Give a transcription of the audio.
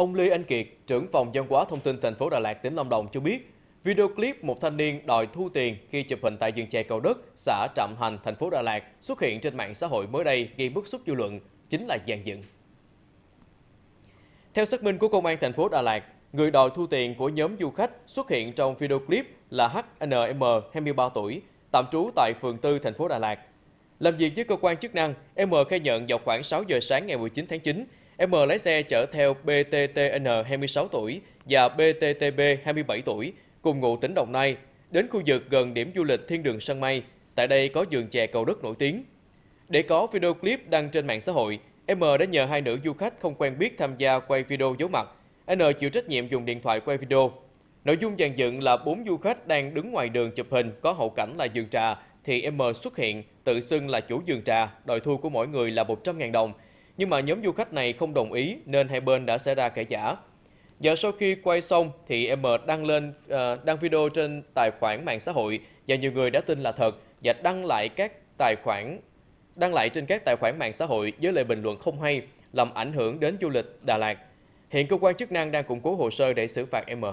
Ông Lê Anh Kiệt, trưởng phòng dân hóa thông tin thành phố Đà Lạt, tỉnh Lâm Đồng cho biết, video clip một thanh niên đòi thu tiền khi chụp hình tại rừng tre Cầu Đất, xã Trạm Hành, thành phố Đà Lạt xuất hiện trên mạng xã hội mới đây gây bức xúc dư luận, chính là dàn dựng. Theo xác minh của công an thành phố Đà Lạt, người đòi thu tiền của nhóm du khách xuất hiện trong video clip là HNM, 23 tuổi, tạm trú tại phường 4 thành phố Đà Lạt. Làm việc với cơ quan chức năng, M khai nhận vào khoảng 6 giờ sáng ngày 19 tháng 9, M lái xe chở theo BTTN 26 tuổi và BTTB 27 tuổi, cùng ngụ tỉnh Đồng Nai, đến khu vực gần điểm du lịch Thiên Đường Sân Mây. Tại đây có vườn chè cầu đất nổi tiếng. Để có video clip đăng trên mạng xã hội, M đã nhờ hai nữ du khách không quen biết tham gia quay video giấu mặt. N chịu trách nhiệm dùng điện thoại quay video. Nội dung dàn dựng là bốn du khách đang đứng ngoài đường chụp hình có hậu cảnh là vườn trà thì M xuất hiện tự xưng là chủ vườn trà, đòi thu của mỗi người là 100.000 đồng nhưng mà nhóm du khách này không đồng ý nên hai bên đã xảy ra cãi giả. Và sau khi quay xong thì M đăng lên uh, đăng video trên tài khoản mạng xã hội và nhiều người đã tin là thật và đăng lại các tài khoản đăng lại trên các tài khoản mạng xã hội với lời bình luận không hay làm ảnh hưởng đến du lịch Đà Lạt. Hiện cơ quan chức năng đang củng cố hồ sơ để xử phạt M.